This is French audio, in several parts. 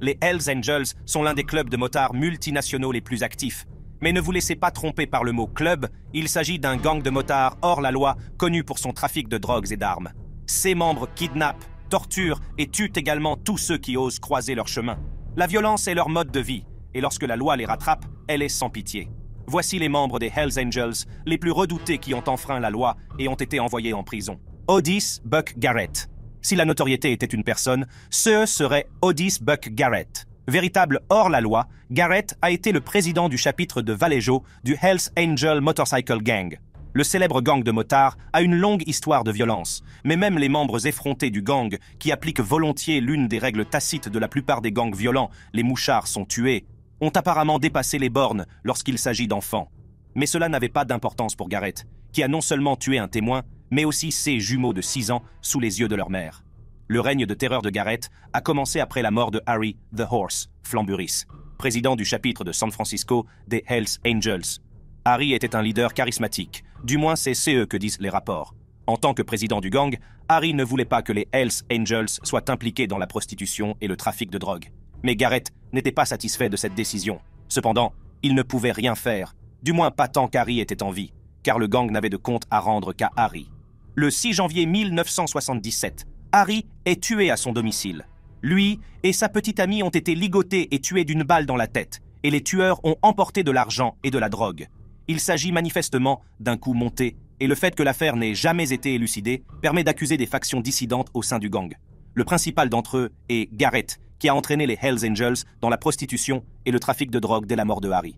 les Hells Angels sont l'un des clubs de motards multinationaux les plus actifs. Mais ne vous laissez pas tromper par le mot club, il s'agit d'un gang de motards hors la loi connu pour son trafic de drogues et d'armes. Ses membres kidnappent, torturent et tuent également tous ceux qui osent croiser leur chemin. La violence est leur mode de vie, et lorsque la loi les rattrape, elle est sans pitié. Voici les membres des Hells Angels, les plus redoutés qui ont enfreint la loi et ont été envoyés en prison. Odys Buck Garrett, si la notoriété était une personne, ce serait Otis Buck Garrett. Véritable hors-la-loi, Garrett a été le président du chapitre de Vallejo du Hells Angel Motorcycle Gang. Le célèbre gang de motards a une longue histoire de violence, mais même les membres effrontés du gang, qui appliquent volontiers l'une des règles tacites de la plupart des gangs violents, les mouchards sont tués, ont apparemment dépassé les bornes lorsqu'il s'agit d'enfants. Mais cela n'avait pas d'importance pour Garrett, qui a non seulement tué un témoin, mais aussi ses jumeaux de 6 ans sous les yeux de leur mère. Le règne de terreur de Garrett a commencé après la mort de Harry The Horse Flamburis, président du chapitre de San Francisco des Hells Angels. Harry était un leader charismatique, du moins c'est ce que disent les rapports. En tant que président du gang, Harry ne voulait pas que les Hells Angels soient impliqués dans la prostitution et le trafic de drogue. Mais Garrett n'était pas satisfait de cette décision. Cependant, il ne pouvait rien faire, du moins pas tant qu'Harry était en vie, car le gang n'avait de compte à rendre qu'à Harry le 6 janvier 1977, Harry est tué à son domicile. Lui et sa petite amie ont été ligotés et tués d'une balle dans la tête, et les tueurs ont emporté de l'argent et de la drogue. Il s'agit manifestement d'un coup monté, et le fait que l'affaire n'ait jamais été élucidée permet d'accuser des factions dissidentes au sein du gang. Le principal d'entre eux est Garrett, qui a entraîné les Hells Angels dans la prostitution et le trafic de drogue dès la mort de Harry.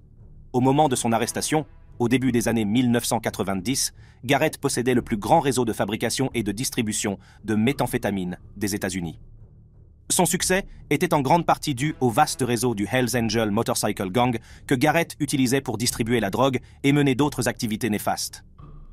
Au moment de son arrestation, au début des années 1990, Garrett possédait le plus grand réseau de fabrication et de distribution de méthamphétamine des États-Unis. Son succès était en grande partie dû au vaste réseau du Hells Angel Motorcycle Gang que Garrett utilisait pour distribuer la drogue et mener d'autres activités néfastes.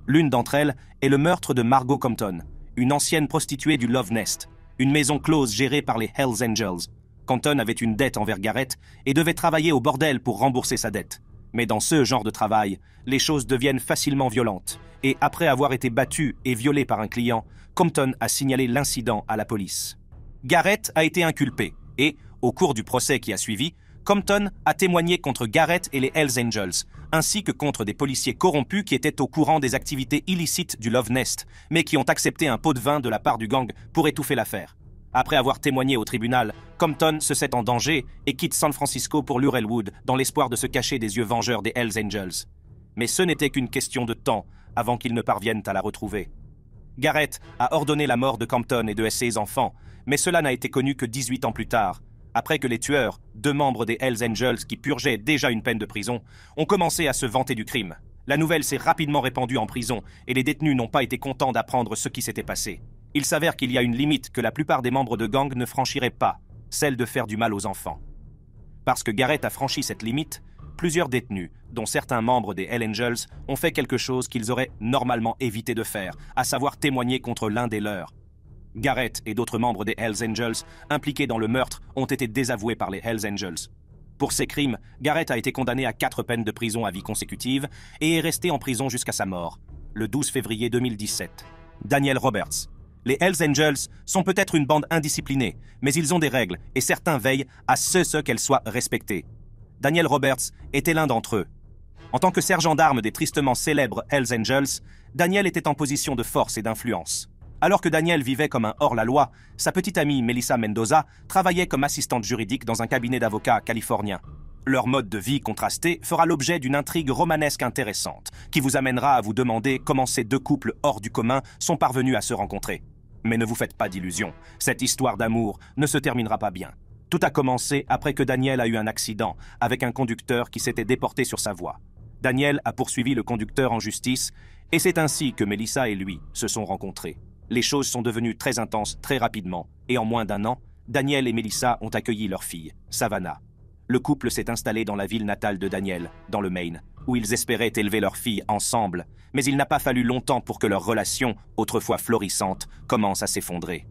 L'une d'entre elles est le meurtre de Margot Compton, une ancienne prostituée du Love Nest, une maison close gérée par les Hells Angels. Compton avait une dette envers Garrett et devait travailler au bordel pour rembourser sa dette. Mais dans ce genre de travail, les choses deviennent facilement violentes, et après avoir été battu et violé par un client, Compton a signalé l'incident à la police. Garrett a été inculpé, et, au cours du procès qui a suivi, Compton a témoigné contre Garrett et les Hells Angels, ainsi que contre des policiers corrompus qui étaient au courant des activités illicites du Love Nest, mais qui ont accepté un pot de vin de la part du gang pour étouffer l'affaire. Après avoir témoigné au tribunal, Compton se sait en danger et quitte San Francisco pour l'Urelwood dans l'espoir de se cacher des yeux vengeurs des Hells Angels. Mais ce n'était qu'une question de temps avant qu'ils ne parviennent à la retrouver. Garrett a ordonné la mort de Compton et de ses enfants, mais cela n'a été connu que 18 ans plus tard, après que les tueurs, deux membres des Hells Angels qui purgeaient déjà une peine de prison, ont commencé à se vanter du crime. La nouvelle s'est rapidement répandue en prison et les détenus n'ont pas été contents d'apprendre ce qui s'était passé il s'avère qu'il y a une limite que la plupart des membres de gang ne franchiraient pas, celle de faire du mal aux enfants. Parce que Garrett a franchi cette limite, plusieurs détenus, dont certains membres des Hell Angels, ont fait quelque chose qu'ils auraient normalement évité de faire, à savoir témoigner contre l'un des leurs. Garrett et d'autres membres des Hells Angels impliqués dans le meurtre ont été désavoués par les Hells Angels. Pour ces crimes, Garrett a été condamné à quatre peines de prison à vie consécutive et est resté en prison jusqu'à sa mort, le 12 février 2017. Daniel Roberts, les Hells Angels sont peut-être une bande indisciplinée, mais ils ont des règles et certains veillent à ce, qu'elles soient respectées. Daniel Roberts était l'un d'entre eux. En tant que sergent d'armes des tristement célèbres Hells Angels, Daniel était en position de force et d'influence. Alors que Daniel vivait comme un hors-la-loi, sa petite amie Melissa Mendoza travaillait comme assistante juridique dans un cabinet d'avocats californien. Leur mode de vie contrasté fera l'objet d'une intrigue romanesque intéressante, qui vous amènera à vous demander comment ces deux couples hors du commun sont parvenus à se rencontrer. Mais ne vous faites pas d'illusions, cette histoire d'amour ne se terminera pas bien. Tout a commencé après que Daniel a eu un accident avec un conducteur qui s'était déporté sur sa voie. Daniel a poursuivi le conducteur en justice et c'est ainsi que Mélissa et lui se sont rencontrés. Les choses sont devenues très intenses très rapidement et en moins d'un an, Daniel et Melissa ont accueilli leur fille, Savannah. Le couple s'est installé dans la ville natale de Daniel, dans le Maine, où ils espéraient élever leur fille ensemble, mais il n'a pas fallu longtemps pour que leur relation, autrefois florissante, commence à s'effondrer.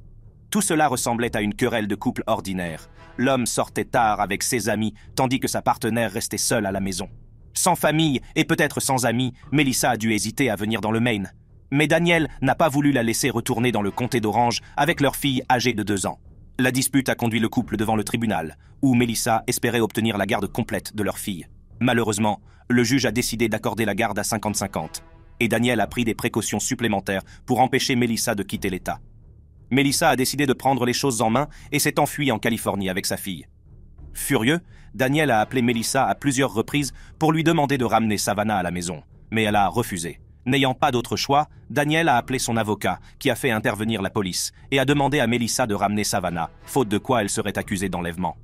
Tout cela ressemblait à une querelle de couple ordinaire. L'homme sortait tard avec ses amis, tandis que sa partenaire restait seule à la maison. Sans famille et peut-être sans amis, Mélissa a dû hésiter à venir dans le Maine. Mais Daniel n'a pas voulu la laisser retourner dans le comté d'Orange avec leur fille âgée de deux ans. La dispute a conduit le couple devant le tribunal, où Mélissa espérait obtenir la garde complète de leur fille. Malheureusement, le juge a décidé d'accorder la garde à 50-50, et Daniel a pris des précautions supplémentaires pour empêcher Melissa de quitter l'État. Melissa a décidé de prendre les choses en main et s'est enfuie en Californie avec sa fille. Furieux, Daniel a appelé Melissa à plusieurs reprises pour lui demander de ramener Savannah à la maison, mais elle a refusé. N'ayant pas d'autre choix, Daniel a appelé son avocat, qui a fait intervenir la police, et a demandé à Melissa de ramener Savannah, faute de quoi elle serait accusée d'enlèvement.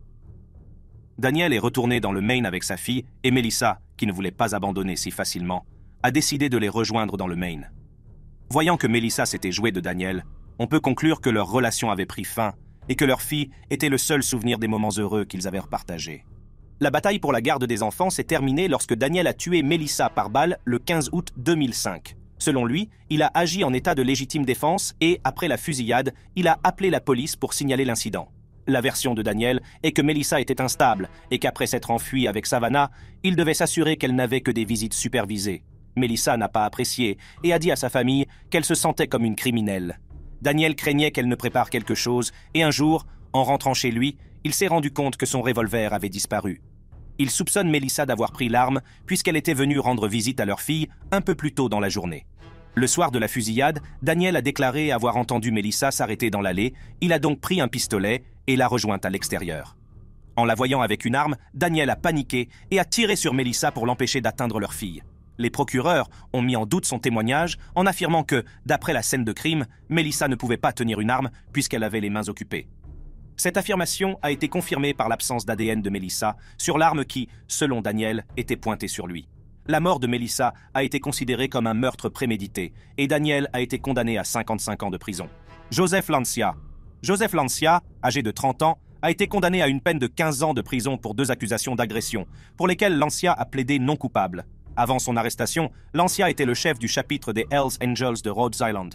Daniel est retourné dans le Maine avec sa fille et Mélissa, qui ne voulait pas abandonner si facilement, a décidé de les rejoindre dans le Maine. Voyant que Mélissa s'était jouée de Daniel, on peut conclure que leur relation avait pris fin et que leur fille était le seul souvenir des moments heureux qu'ils avaient partagés. La bataille pour la garde des enfants s'est terminée lorsque Daniel a tué Mélissa par balle le 15 août 2005. Selon lui, il a agi en état de légitime défense et, après la fusillade, il a appelé la police pour signaler l'incident. La version de Daniel est que Melissa était instable et qu'après s'être enfuie avec Savannah, il devait s'assurer qu'elle n'avait que des visites supervisées. Melissa n'a pas apprécié et a dit à sa famille qu'elle se sentait comme une criminelle. Daniel craignait qu'elle ne prépare quelque chose et un jour, en rentrant chez lui, il s'est rendu compte que son revolver avait disparu. Il soupçonne Melissa d'avoir pris l'arme puisqu'elle était venue rendre visite à leur fille un peu plus tôt dans la journée. Le soir de la fusillade, Daniel a déclaré avoir entendu Mélissa s'arrêter dans l'allée, il a donc pris un pistolet et l'a rejoint à l'extérieur. En la voyant avec une arme, Daniel a paniqué et a tiré sur Mélissa pour l'empêcher d'atteindre leur fille. Les procureurs ont mis en doute son témoignage en affirmant que, d'après la scène de crime, Mélissa ne pouvait pas tenir une arme puisqu'elle avait les mains occupées. Cette affirmation a été confirmée par l'absence d'ADN de Mélissa sur l'arme qui, selon Daniel, était pointée sur lui. La mort de Mélissa a été considérée comme un meurtre prémédité et Daniel a été condamné à 55 ans de prison. Joseph Lancia, Joseph Lancia, âgé de 30 ans, a été condamné à une peine de 15 ans de prison pour deux accusations d'agression, pour lesquelles Lancia a plaidé non coupable. Avant son arrestation, Lancia était le chef du chapitre des Hells Angels de Rhodes Island.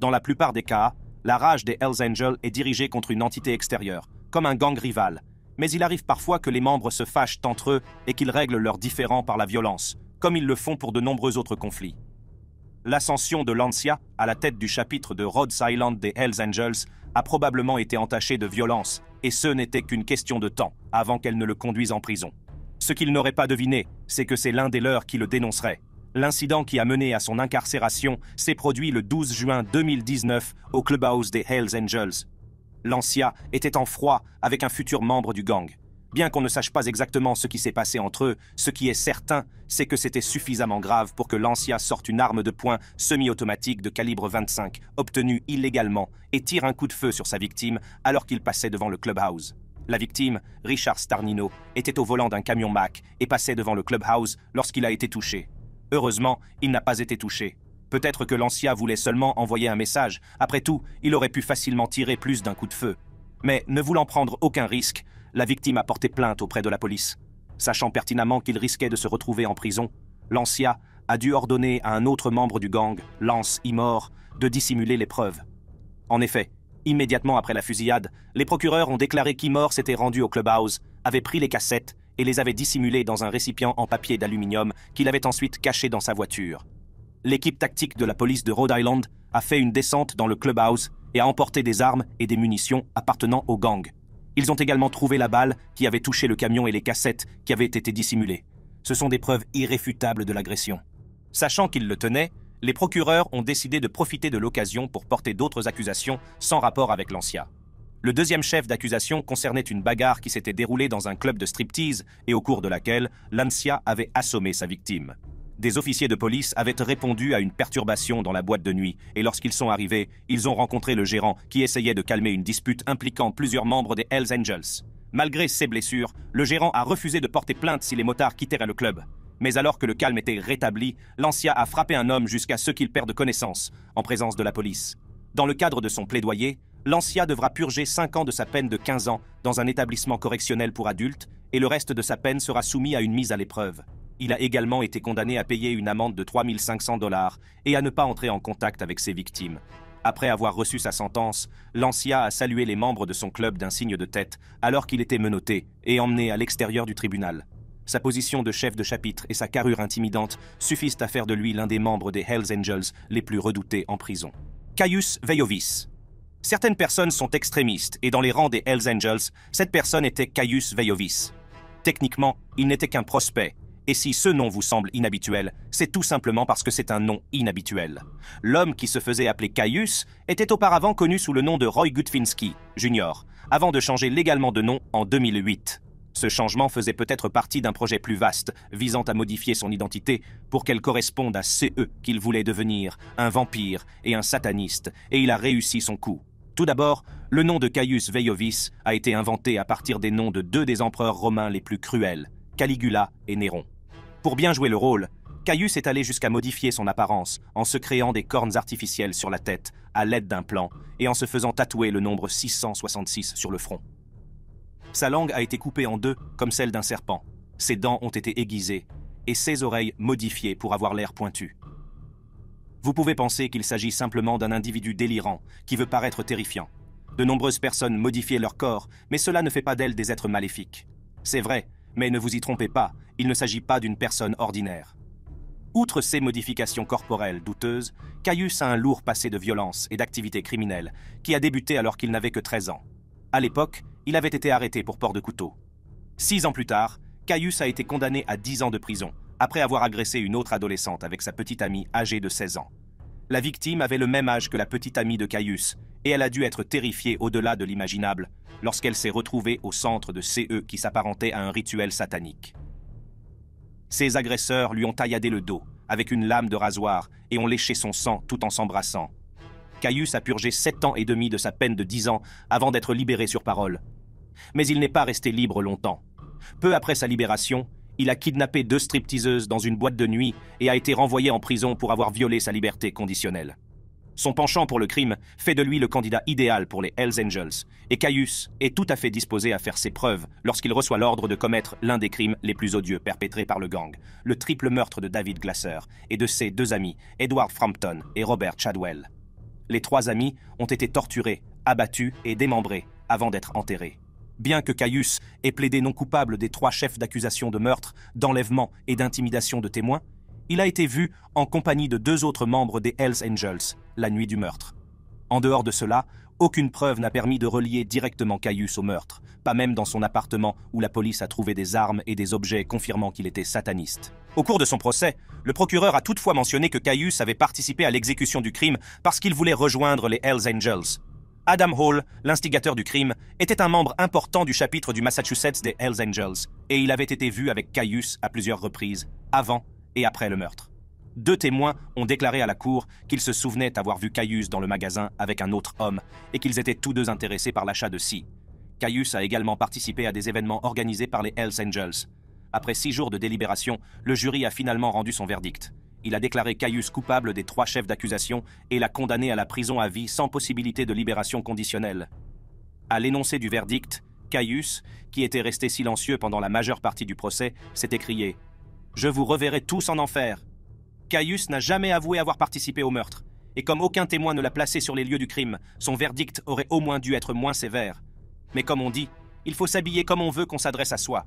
Dans la plupart des cas, la rage des Hells Angels est dirigée contre une entité extérieure, comme un gang rival. Mais il arrive parfois que les membres se fâchent entre eux et qu'ils règlent leurs différends par la violence, comme ils le font pour de nombreux autres conflits. L'ascension de Lancia à la tête du chapitre de Rhodes Island des Hells Angels a probablement été entaché de violence, et ce n'était qu'une question de temps avant qu'elle ne le conduise en prison. Ce qu'il n'aurait pas deviné, c'est que c'est l'un des leurs qui le dénoncerait. L'incident qui a mené à son incarcération s'est produit le 12 juin 2019 au clubhouse des Hells Angels. Lancia était en froid avec un futur membre du gang. Bien qu'on ne sache pas exactement ce qui s'est passé entre eux, ce qui est certain, c'est que c'était suffisamment grave pour que Lancia sorte une arme de poing semi-automatique de calibre 25, obtenue illégalement, et tire un coup de feu sur sa victime alors qu'il passait devant le clubhouse. La victime, Richard Starnino, était au volant d'un camion Mac et passait devant le clubhouse lorsqu'il a été touché. Heureusement, il n'a pas été touché. Peut-être que Lancia voulait seulement envoyer un message. Après tout, il aurait pu facilement tirer plus d'un coup de feu. Mais ne voulant prendre aucun risque, la victime a porté plainte auprès de la police. Sachant pertinemment qu'il risquait de se retrouver en prison, Lancia a dû ordonner à un autre membre du gang, Lance Imor, de dissimuler les preuves. En effet, immédiatement après la fusillade, les procureurs ont déclaré qu'Imor s'était rendu au clubhouse, avait pris les cassettes et les avait dissimulées dans un récipient en papier d'aluminium qu'il avait ensuite caché dans sa voiture. L'équipe tactique de la police de Rhode Island a fait une descente dans le clubhouse et a emporté des armes et des munitions appartenant au gang. Ils ont également trouvé la balle qui avait touché le camion et les cassettes qui avaient été dissimulées. Ce sont des preuves irréfutables de l'agression. Sachant qu'ils le tenaient, les procureurs ont décidé de profiter de l'occasion pour porter d'autres accusations sans rapport avec l'Ancia. Le deuxième chef d'accusation concernait une bagarre qui s'était déroulée dans un club de striptease et au cours de laquelle l'Ancia avait assommé sa victime des officiers de police avaient répondu à une perturbation dans la boîte de nuit, et lorsqu'ils sont arrivés, ils ont rencontré le gérant qui essayait de calmer une dispute impliquant plusieurs membres des Hells Angels. Malgré ses blessures, le gérant a refusé de porter plainte si les motards quitteraient le club. Mais alors que le calme était rétabli, Lancia a frappé un homme jusqu'à ce qu'il perde connaissance, en présence de la police. Dans le cadre de son plaidoyer, Lancia devra purger 5 ans de sa peine de 15 ans dans un établissement correctionnel pour adultes, et le reste de sa peine sera soumis à une mise à l'épreuve. Il a également été condamné à payer une amende de 3500 dollars et à ne pas entrer en contact avec ses victimes. Après avoir reçu sa sentence, Lancia a salué les membres de son club d'un signe de tête alors qu'il était menotté et emmené à l'extérieur du tribunal. Sa position de chef de chapitre et sa carrure intimidante suffisent à faire de lui l'un des membres des Hells Angels les plus redoutés en prison. Caius Veiovis Certaines personnes sont extrémistes et dans les rangs des Hells Angels, cette personne était Caius Veiovis. Techniquement, il n'était qu'un prospect, et si ce nom vous semble inhabituel, c'est tout simplement parce que c'est un nom inhabituel. L'homme qui se faisait appeler Caius était auparavant connu sous le nom de Roy Gutfinski, Jr., avant de changer légalement de nom en 2008. Ce changement faisait peut-être partie d'un projet plus vaste, visant à modifier son identité pour qu'elle corresponde à CE qu'il voulait devenir, un vampire et un sataniste, et il a réussi son coup. Tout d'abord, le nom de Caius Veiovis a été inventé à partir des noms de deux des empereurs romains les plus cruels, Caligula et Néron. Pour bien jouer le rôle, Caius est allé jusqu'à modifier son apparence en se créant des cornes artificielles sur la tête à l'aide d'un plan et en se faisant tatouer le nombre 666 sur le front. Sa langue a été coupée en deux comme celle d'un serpent, ses dents ont été aiguisées et ses oreilles modifiées pour avoir l'air pointu. Vous pouvez penser qu'il s'agit simplement d'un individu délirant qui veut paraître terrifiant. De nombreuses personnes modifient leur corps, mais cela ne fait pas d'elles des êtres maléfiques. C'est vrai, mais ne vous y trompez pas, il ne s'agit pas d'une personne ordinaire. Outre ces modifications corporelles douteuses, Caius a un lourd passé de violence et d'activité criminelle qui a débuté alors qu'il n'avait que 13 ans. À l'époque, il avait été arrêté pour port de couteau. Six ans plus tard, Caius a été condamné à 10 ans de prison après avoir agressé une autre adolescente avec sa petite amie âgée de 16 ans. La victime avait le même âge que la petite amie de Caius, et elle a dû être terrifiée au-delà de l'imaginable lorsqu'elle s'est retrouvée au centre de CE qui s'apparentait à un rituel satanique. Ses agresseurs lui ont tailladé le dos avec une lame de rasoir et ont léché son sang tout en s'embrassant. Caius a purgé sept ans et demi de sa peine de dix ans avant d'être libéré sur parole. Mais il n'est pas resté libre longtemps. Peu après sa libération, il a kidnappé deux stripteaseuses dans une boîte de nuit et a été renvoyé en prison pour avoir violé sa liberté conditionnelle. Son penchant pour le crime fait de lui le candidat idéal pour les Hells Angels, et Caius est tout à fait disposé à faire ses preuves lorsqu'il reçoit l'ordre de commettre l'un des crimes les plus odieux perpétrés par le gang, le triple meurtre de David Glasser et de ses deux amis, Edward Frampton et Robert Chadwell. Les trois amis ont été torturés, abattus et démembrés avant d'être enterrés. Bien que Caius ait plaidé non coupable des trois chefs d'accusation de meurtre, d'enlèvement et d'intimidation de témoins, il a été vu en compagnie de deux autres membres des Hells Angels, la nuit du meurtre. En dehors de cela, aucune preuve n'a permis de relier directement Caius au meurtre, pas même dans son appartement où la police a trouvé des armes et des objets confirmant qu'il était sataniste. Au cours de son procès, le procureur a toutefois mentionné que Caius avait participé à l'exécution du crime parce qu'il voulait rejoindre les Hells Angels, Adam Hall, l'instigateur du crime, était un membre important du chapitre du Massachusetts des Hells Angels, et il avait été vu avec Caius à plusieurs reprises, avant et après le meurtre. Deux témoins ont déclaré à la cour qu'ils se souvenaient avoir vu Caius dans le magasin avec un autre homme, et qu'ils étaient tous deux intéressés par l'achat de scie. Caius a également participé à des événements organisés par les Hells Angels. Après six jours de délibération, le jury a finalement rendu son verdict il a déclaré Caius coupable des trois chefs d'accusation et l'a condamné à la prison à vie sans possibilité de libération conditionnelle. À l'énoncé du verdict, Caius, qui était resté silencieux pendant la majeure partie du procès, s'est écrié ⁇ Je vous reverrai tous en enfer !⁇ Caius n'a jamais avoué avoir participé au meurtre, et comme aucun témoin ne l'a placé sur les lieux du crime, son verdict aurait au moins dû être moins sévère. Mais comme on dit, il faut s'habiller comme on veut qu'on s'adresse à soi.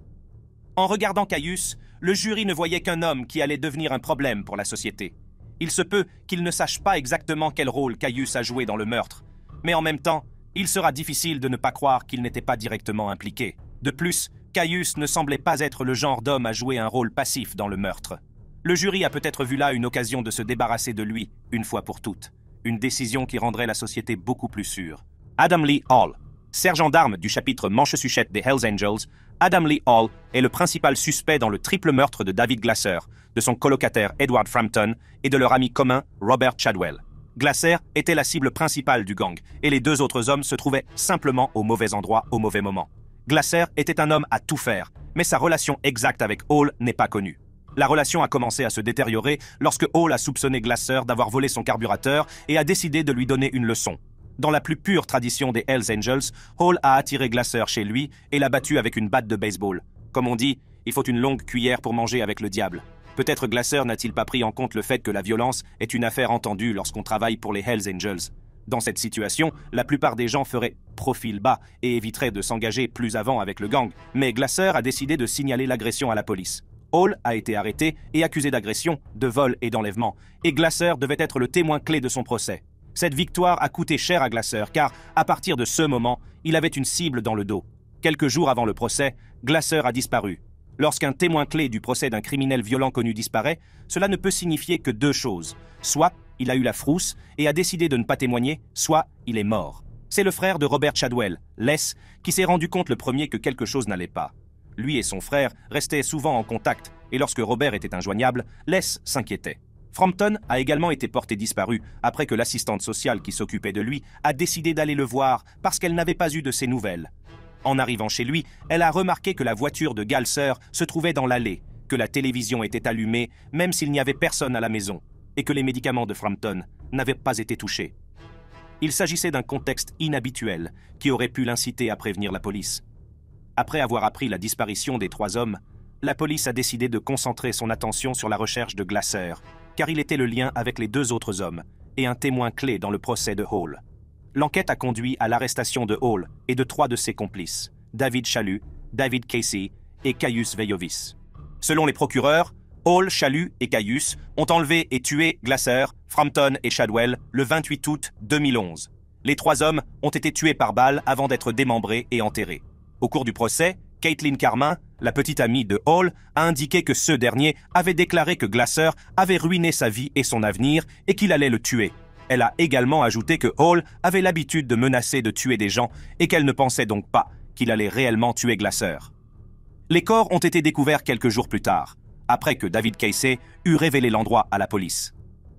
En regardant Caius, le jury ne voyait qu'un homme qui allait devenir un problème pour la société. Il se peut qu'il ne sache pas exactement quel rôle Caius a joué dans le meurtre, mais en même temps, il sera difficile de ne pas croire qu'il n'était pas directement impliqué. De plus, Caius ne semblait pas être le genre d'homme à jouer un rôle passif dans le meurtre. Le jury a peut-être vu là une occasion de se débarrasser de lui, une fois pour toutes. Une décision qui rendrait la société beaucoup plus sûre. Adam Lee Hall, Sergent d'armes du chapitre Manche-Suchette des Hells Angels, Adam Lee Hall est le principal suspect dans le triple meurtre de David Glasser, de son colocataire Edward Frampton et de leur ami commun Robert Chadwell. Glasser était la cible principale du gang et les deux autres hommes se trouvaient simplement au mauvais endroit au mauvais moment. Glasser était un homme à tout faire, mais sa relation exacte avec Hall n'est pas connue. La relation a commencé à se détériorer lorsque Hall a soupçonné Glasser d'avoir volé son carburateur et a décidé de lui donner une leçon, dans la plus pure tradition des Hells Angels, Hall a attiré Glasser chez lui et l'a battu avec une batte de baseball. Comme on dit, il faut une longue cuillère pour manger avec le diable. Peut-être Glasser n'a-t-il pas pris en compte le fait que la violence est une affaire entendue lorsqu'on travaille pour les Hells Angels. Dans cette situation, la plupart des gens feraient profil bas et éviteraient de s'engager plus avant avec le gang, mais Glasser a décidé de signaler l'agression à la police. Hall a été arrêté et accusé d'agression, de vol et d'enlèvement, et Glasser devait être le témoin clé de son procès. Cette victoire a coûté cher à Glasser car à partir de ce moment, il avait une cible dans le dos. Quelques jours avant le procès, Glasser a disparu. Lorsqu'un témoin clé du procès d'un criminel violent connu disparaît, cela ne peut signifier que deux choses. Soit il a eu la frousse et a décidé de ne pas témoigner, soit il est mort. C'est le frère de Robert Chadwell, Les, qui s'est rendu compte le premier que quelque chose n'allait pas. Lui et son frère restaient souvent en contact, et lorsque Robert était injoignable, Les s'inquiétait. Frampton a également été porté disparu après que l'assistante sociale qui s'occupait de lui a décidé d'aller le voir parce qu'elle n'avait pas eu de ses nouvelles. En arrivant chez lui, elle a remarqué que la voiture de Galser se trouvait dans l'allée, que la télévision était allumée même s'il n'y avait personne à la maison, et que les médicaments de Frampton n'avaient pas été touchés. Il s'agissait d'un contexte inhabituel qui aurait pu l'inciter à prévenir la police. Après avoir appris la disparition des trois hommes, la police a décidé de concentrer son attention sur la recherche de Glasser car il était le lien avec les deux autres hommes et un témoin clé dans le procès de Hall. L'enquête a conduit à l'arrestation de Hall et de trois de ses complices, David Chalut, David Casey et Caius Veiovis. Selon les procureurs, Hall, Chalut et Caius ont enlevé et tué Glasser, Frampton et Shadwell le 28 août 2011. Les trois hommes ont été tués par balle avant d'être démembrés et enterrés. Au cours du procès, Caitlin Carmin, la petite amie de Hall, a indiqué que ce dernier avait déclaré que Glasser avait ruiné sa vie et son avenir et qu'il allait le tuer. Elle a également ajouté que Hall avait l'habitude de menacer de tuer des gens et qu'elle ne pensait donc pas qu'il allait réellement tuer Glasser. Les corps ont été découverts quelques jours plus tard, après que David Casey eut révélé l'endroit à la police.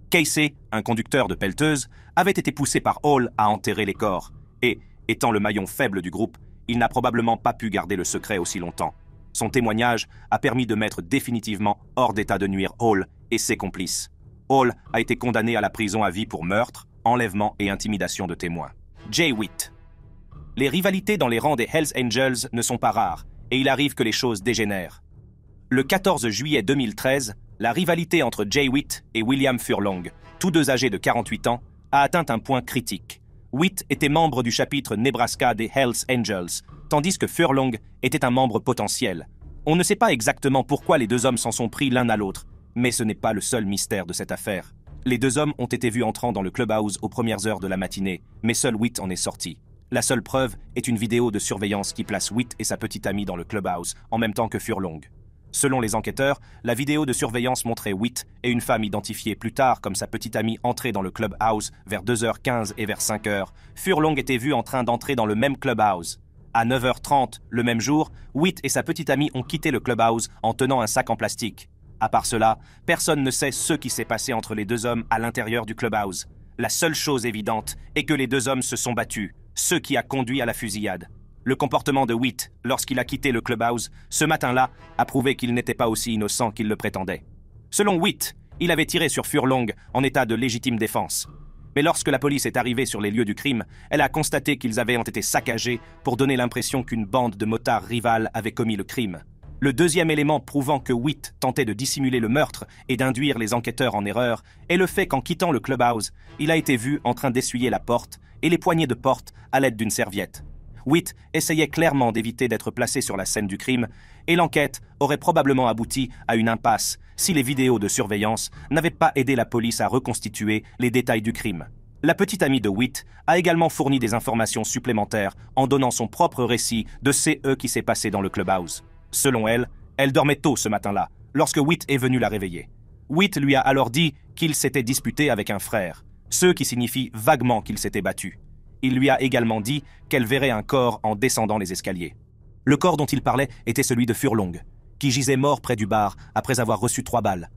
Casey, un conducteur de pelleteuse, avait été poussé par Hall à enterrer les corps et, étant le maillon faible du groupe, il n'a probablement pas pu garder le secret aussi longtemps. Son témoignage a permis de mettre définitivement hors d'état de nuire Hall et ses complices. Hall a été condamné à la prison à vie pour meurtre, enlèvement et intimidation de témoins. Jay Witt. Les rivalités dans les rangs des Hells Angels ne sont pas rares, et il arrive que les choses dégénèrent. Le 14 juillet 2013, la rivalité entre Jay Witt et William Furlong, tous deux âgés de 48 ans, a atteint un point critique. Witt était membre du chapitre Nebraska des Hells Angels, tandis que Furlong était un membre potentiel. On ne sait pas exactement pourquoi les deux hommes s'en sont pris l'un à l'autre, mais ce n'est pas le seul mystère de cette affaire. Les deux hommes ont été vus entrant dans le clubhouse aux premières heures de la matinée, mais seul Witt en est sorti. La seule preuve est une vidéo de surveillance qui place Witt et sa petite amie dans le clubhouse, en même temps que Furlong. Selon les enquêteurs, la vidéo de surveillance montrait Witt et une femme identifiée plus tard comme sa petite amie entrée dans le clubhouse vers 2h15 et vers 5h. Furlong était vu en train d'entrer dans le même clubhouse. À 9h30, le même jour, Witt et sa petite amie ont quitté le clubhouse en tenant un sac en plastique. À part cela, personne ne sait ce qui s'est passé entre les deux hommes à l'intérieur du clubhouse. La seule chose évidente est que les deux hommes se sont battus, ce qui a conduit à la fusillade. Le comportement de Witt lorsqu'il a quitté le clubhouse ce matin-là a prouvé qu'il n'était pas aussi innocent qu'il le prétendait. Selon Witt, il avait tiré sur Furlong en état de légitime défense. Mais lorsque la police est arrivée sur les lieux du crime, elle a constaté qu'ils avaient été saccagés pour donner l'impression qu'une bande de motards rivales avait commis le crime. Le deuxième élément prouvant que Witt tentait de dissimuler le meurtre et d'induire les enquêteurs en erreur est le fait qu'en quittant le clubhouse, il a été vu en train d'essuyer la porte et les poignées de porte à l'aide d'une serviette. Witt essayait clairement d'éviter d'être placé sur la scène du crime, et l'enquête aurait probablement abouti à une impasse si les vidéos de surveillance n'avaient pas aidé la police à reconstituer les détails du crime. La petite amie de Witt a également fourni des informations supplémentaires en donnant son propre récit de CE e qui s'est passé dans le clubhouse. Selon elle, elle dormait tôt ce matin-là, lorsque Witt est venu la réveiller. Witt lui a alors dit qu'il s'était disputé avec un frère, ce qui signifie vaguement qu'il s'était battu. Il lui a également dit qu'elle verrait un corps en descendant les escaliers. Le corps dont il parlait était celui de Furlong, qui gisait mort près du bar après avoir reçu trois balles.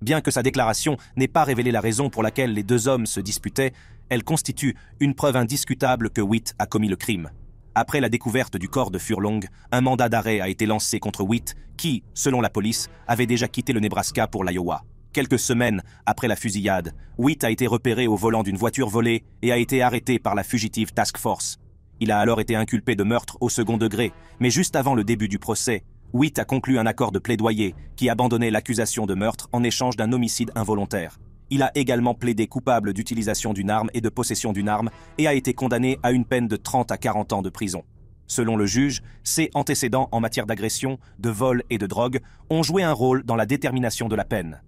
Bien que sa déclaration n'ait pas révélé la raison pour laquelle les deux hommes se disputaient, elle constitue une preuve indiscutable que Witt a commis le crime. Après la découverte du corps de Furlong, un mandat d'arrêt a été lancé contre Witt, qui, selon la police, avait déjà quitté le Nebraska pour l'Iowa. Quelques semaines après la fusillade, Witt a été repéré au volant d'une voiture volée et a été arrêté par la fugitive Task Force. Il a alors été inculpé de meurtre au second degré, mais juste avant le début du procès, Witt a conclu un accord de plaidoyer qui abandonnait l'accusation de meurtre en échange d'un homicide involontaire. Il a également plaidé coupable d'utilisation d'une arme et de possession d'une arme et a été condamné à une peine de 30 à 40 ans de prison. Selon le juge, ses antécédents en matière d'agression, de vol et de drogue ont joué un rôle dans la détermination de la peine.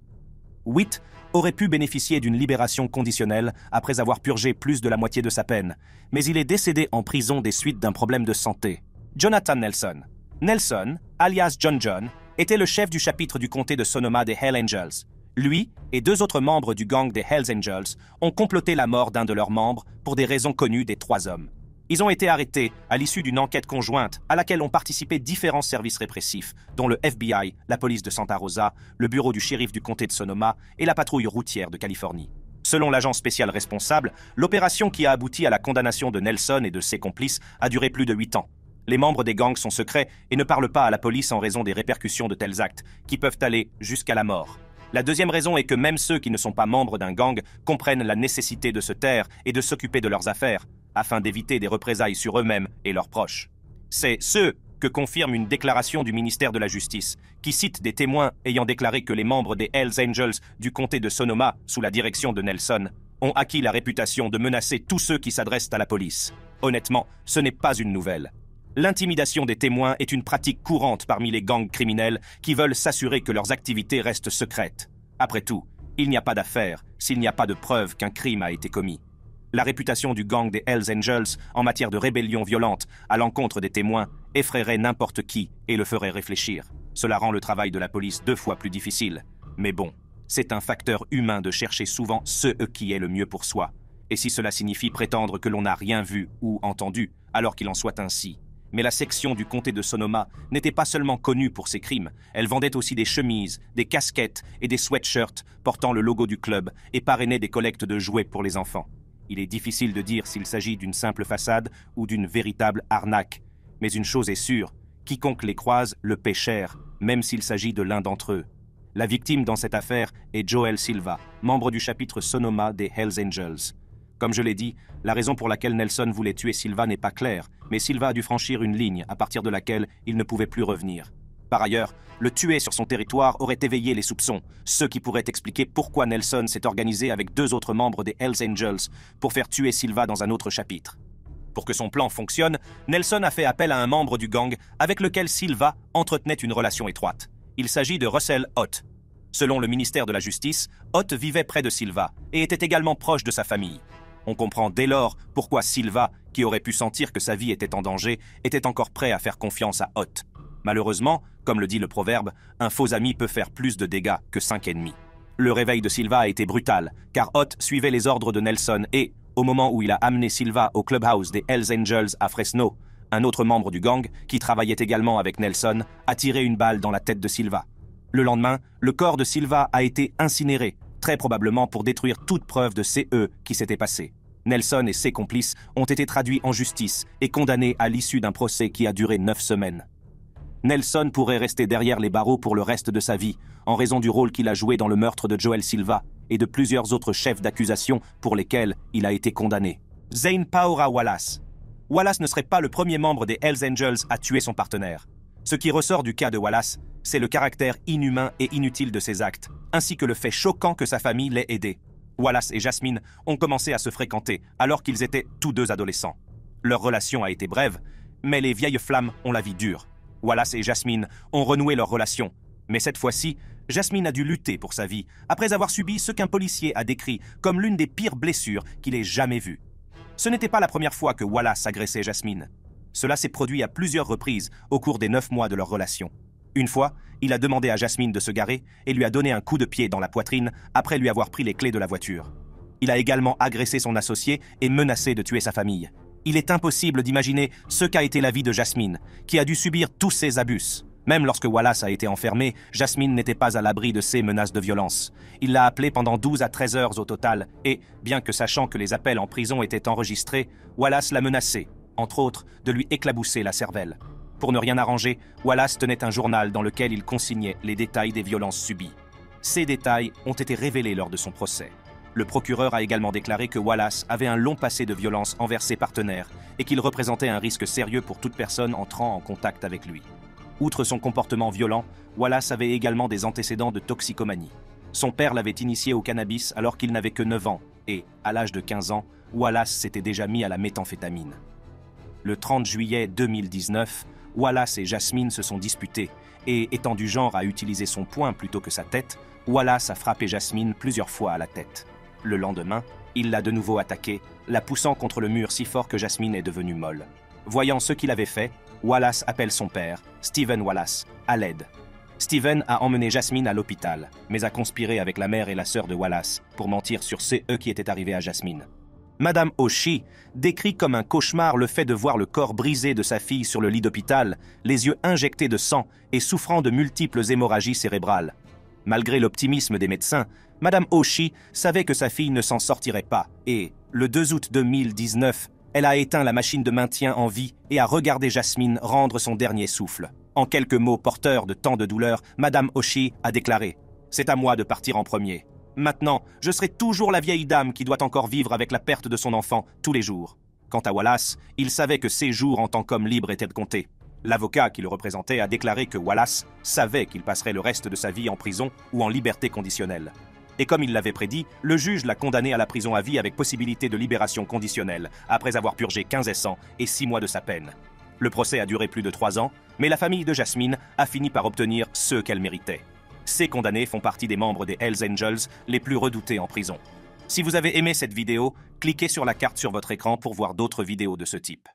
Witt aurait pu bénéficier d'une libération conditionnelle après avoir purgé plus de la moitié de sa peine, mais il est décédé en prison des suites d'un problème de santé. Jonathan Nelson. Nelson, alias John John, était le chef du chapitre du comté de Sonoma des Hell Angels. Lui et deux autres membres du gang des Hells Angels ont comploté la mort d'un de leurs membres pour des raisons connues des trois hommes. Ils ont été arrêtés à l'issue d'une enquête conjointe à laquelle ont participé différents services répressifs, dont le FBI, la police de Santa Rosa, le bureau du shérif du comté de Sonoma et la patrouille routière de Californie. Selon l'agent spécial responsable, l'opération qui a abouti à la condamnation de Nelson et de ses complices a duré plus de 8 ans. Les membres des gangs sont secrets et ne parlent pas à la police en raison des répercussions de tels actes, qui peuvent aller jusqu'à la mort. La deuxième raison est que même ceux qui ne sont pas membres d'un gang comprennent la nécessité de se taire et de s'occuper de leurs affaires afin d'éviter des représailles sur eux-mêmes et leurs proches. C'est ce que confirme une déclaration du ministère de la Justice, qui cite des témoins ayant déclaré que les membres des Hells Angels du comté de Sonoma, sous la direction de Nelson, ont acquis la réputation de menacer tous ceux qui s'adressent à la police. Honnêtement, ce n'est pas une nouvelle. L'intimidation des témoins est une pratique courante parmi les gangs criminels qui veulent s'assurer que leurs activités restent secrètes. Après tout, il n'y a pas d'affaire s'il n'y a pas de preuve qu'un crime a été commis. La réputation du gang des Hells Angels en matière de rébellion violente à l'encontre des témoins effraierait n'importe qui et le ferait réfléchir. Cela rend le travail de la police deux fois plus difficile. Mais bon, c'est un facteur humain de chercher souvent ce euh, qui est le mieux pour soi. Et si cela signifie prétendre que l'on n'a rien vu ou entendu, alors qu'il en soit ainsi. Mais la section du comté de Sonoma n'était pas seulement connue pour ses crimes, elle vendait aussi des chemises, des casquettes et des sweatshirts portant le logo du club et parrainait des collectes de jouets pour les enfants. Il est difficile de dire s'il s'agit d'une simple façade ou d'une véritable arnaque. Mais une chose est sûre, quiconque les croise le paie cher, même s'il s'agit de l'un d'entre eux. La victime dans cette affaire est Joel Silva, membre du chapitre Sonoma des Hells Angels. Comme je l'ai dit, la raison pour laquelle Nelson voulait tuer Silva n'est pas claire, mais Silva a dû franchir une ligne à partir de laquelle il ne pouvait plus revenir. Par ailleurs, le tuer sur son territoire aurait éveillé les soupçons, ce qui pourrait expliquer pourquoi Nelson s'est organisé avec deux autres membres des Hells Angels pour faire tuer Silva dans un autre chapitre. Pour que son plan fonctionne, Nelson a fait appel à un membre du gang avec lequel Silva entretenait une relation étroite. Il s'agit de Russell Hott. Selon le ministère de la Justice, Hott vivait près de Silva et était également proche de sa famille. On comprend dès lors pourquoi Silva, qui aurait pu sentir que sa vie était en danger, était encore prêt à faire confiance à Hott. Malheureusement, comme le dit le proverbe, un faux ami peut faire plus de dégâts que cinq ennemis. Le réveil de Silva a été brutal, car Ott suivait les ordres de Nelson et, au moment où il a amené Silva au clubhouse des Hells Angels à Fresno, un autre membre du gang, qui travaillait également avec Nelson, a tiré une balle dans la tête de Silva. Le lendemain, le corps de Silva a été incinéré, très probablement pour détruire toute preuve de CE qui s'était passé. Nelson et ses complices ont été traduits en justice et condamnés à l'issue d'un procès qui a duré neuf semaines. Nelson pourrait rester derrière les barreaux pour le reste de sa vie, en raison du rôle qu'il a joué dans le meurtre de Joel Silva et de plusieurs autres chefs d'accusation pour lesquels il a été condamné. Zane Paora Wallace. Wallace ne serait pas le premier membre des Hells Angels à tuer son partenaire. Ce qui ressort du cas de Wallace, c'est le caractère inhumain et inutile de ses actes, ainsi que le fait choquant que sa famille l'ait aidé. Wallace et Jasmine ont commencé à se fréquenter alors qu'ils étaient tous deux adolescents. Leur relation a été brève, mais les vieilles flammes ont la vie dure. Wallace et Jasmine ont renoué leur relation. Mais cette fois-ci, Jasmine a dû lutter pour sa vie, après avoir subi ce qu'un policier a décrit comme l'une des pires blessures qu'il ait jamais vues. Ce n'était pas la première fois que Wallace agressait Jasmine. Cela s'est produit à plusieurs reprises au cours des neuf mois de leur relation. Une fois, il a demandé à Jasmine de se garer et lui a donné un coup de pied dans la poitrine après lui avoir pris les clés de la voiture. Il a également agressé son associé et menacé de tuer sa famille. Il est impossible d'imaginer ce qu'a été la vie de Jasmine, qui a dû subir tous ces abus. Même lorsque Wallace a été enfermé, Jasmine n'était pas à l'abri de ces menaces de violence. Il l'a appelée pendant 12 à 13 heures au total, et, bien que sachant que les appels en prison étaient enregistrés, Wallace l'a menacée, entre autres, de lui éclabousser la cervelle. Pour ne rien arranger, Wallace tenait un journal dans lequel il consignait les détails des violences subies. Ces détails ont été révélés lors de son procès. Le procureur a également déclaré que Wallace avait un long passé de violence envers ses partenaires et qu'il représentait un risque sérieux pour toute personne entrant en contact avec lui. Outre son comportement violent, Wallace avait également des antécédents de toxicomanie. Son père l'avait initié au cannabis alors qu'il n'avait que 9 ans, et, à l'âge de 15 ans, Wallace s'était déjà mis à la méthamphétamine. Le 30 juillet 2019, Wallace et Jasmine se sont disputés, et, étant du genre à utiliser son poing plutôt que sa tête, Wallace a frappé Jasmine plusieurs fois à la tête. Le lendemain, il l'a de nouveau attaquée, la poussant contre le mur si fort que Jasmine est devenue molle. Voyant ce qu'il avait fait, Wallace appelle son père, Stephen Wallace, à l'aide. Stephen a emmené Jasmine à l'hôpital, mais a conspiré avec la mère et la sœur de Wallace pour mentir sur CE eux qui étaient arrivés à Jasmine. Madame Oshi décrit comme un cauchemar le fait de voir le corps brisé de sa fille sur le lit d'hôpital, les yeux injectés de sang et souffrant de multiples hémorragies cérébrales. Malgré l'optimisme des médecins, Madame Oshi savait que sa fille ne s'en sortirait pas, et, le 2 août 2019, elle a éteint la machine de maintien en vie et a regardé Jasmine rendre son dernier souffle. En quelques mots porteurs de tant de douleur, Madame Oshi a déclaré C'est à moi de partir en premier. Maintenant, je serai toujours la vieille dame qui doit encore vivre avec la perte de son enfant tous les jours. Quant à Wallace, il savait que ses jours en tant qu'homme libre étaient comptés. L'avocat qui le représentait a déclaré que Wallace savait qu'il passerait le reste de sa vie en prison ou en liberté conditionnelle. Et comme il l'avait prédit, le juge l'a condamné à la prison à vie avec possibilité de libération conditionnelle, après avoir purgé 15 ans et 6 mois de sa peine. Le procès a duré plus de 3 ans, mais la famille de Jasmine a fini par obtenir ce qu'elle méritait. Ces condamnés font partie des membres des Hells Angels les plus redoutés en prison. Si vous avez aimé cette vidéo, cliquez sur la carte sur votre écran pour voir d'autres vidéos de ce type.